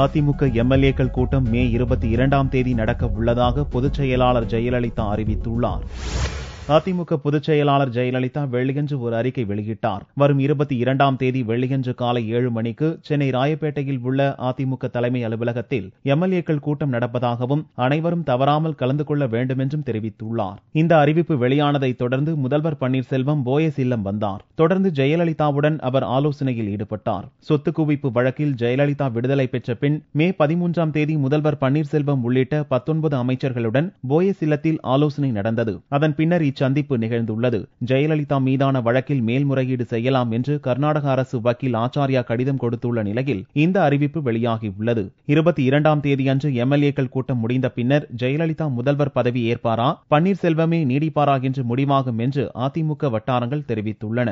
அதிமுக எம்எல்ஏக்கள் கூட்டம் மே இருபத்தி இரண்டாம் தேதி நடக்க உள்ளதாக பொதுச் செயலாளர் ஜெயலலிதா அறிவித்துள்ளார் அதிமுக பொதுச் செயலாளர் ஜெயலலிதா வெள்ளியன்று ஒரு அறிக்கை வெளியிட்டார் வரும் இருபத்தி இரண்டாம் தேதி வெள்ளியன்று காலை ஏழு மணிக்கு சென்னை ராயப்பேட்டையில் உள்ள அதிமுக தலைமை அலுவலகத்தில் எம்எல்ஏக்கள் கூட்டம் நடப்பதாகவும் அனைவரும் தவறாமல் கலந்து கொள்ள வேண்டும் என்றும் தெரிவித்துள்ளார் இந்த அறிவிப்பு வெளியானதைத் தொடர்ந்து முதல்வர் பன்னீர்செல்வம் போயஸ் இல்லம் வந்தார் தொடர்ந்து ஜெயலலிதாவுடன் அவர் ஆலோசனையில் ஈடுபட்டார் சொத்து குவிப்பு வழக்கில் ஜெயலலிதா விடுதலை பெற்ற பின் மே பதிமூன்றாம் தேதி முதல்வர் பன்னீர்செல்வம் உள்ளிட்ட பத்தொன்பது அமைச்சர்களுடன் போயஸ் இல்லத்தில் ஆலோசனை நடந்தது அதன் பின்னர் சந்திப்பு நிகழ்ந்துள்ளது ஜெயலலிதா மீதான வழக்கில் மேல்முறையீடு செய்யலாம் என்று கர்நாடக அரசு வக்கீல் ஆச்சாரியா கடிதம் கொடுத்துள்ள நிலையில் இந்த அறிவிப்பு வெளியாகியுள்ளது இருபத்தி இரண்டாம் தேதியன்று எம்எல்ஏக்கள் கூட்டம் முடிந்த பின்னர் ஜெயலலிதா முதல்வர் பதவி ஏற்பாரா பன்னீர்செல்வமே நீடிப்பாரா என்று முடிவாகும் என்று அதிமுக வட்டாரங்கள் தெரிவித்துள்ளன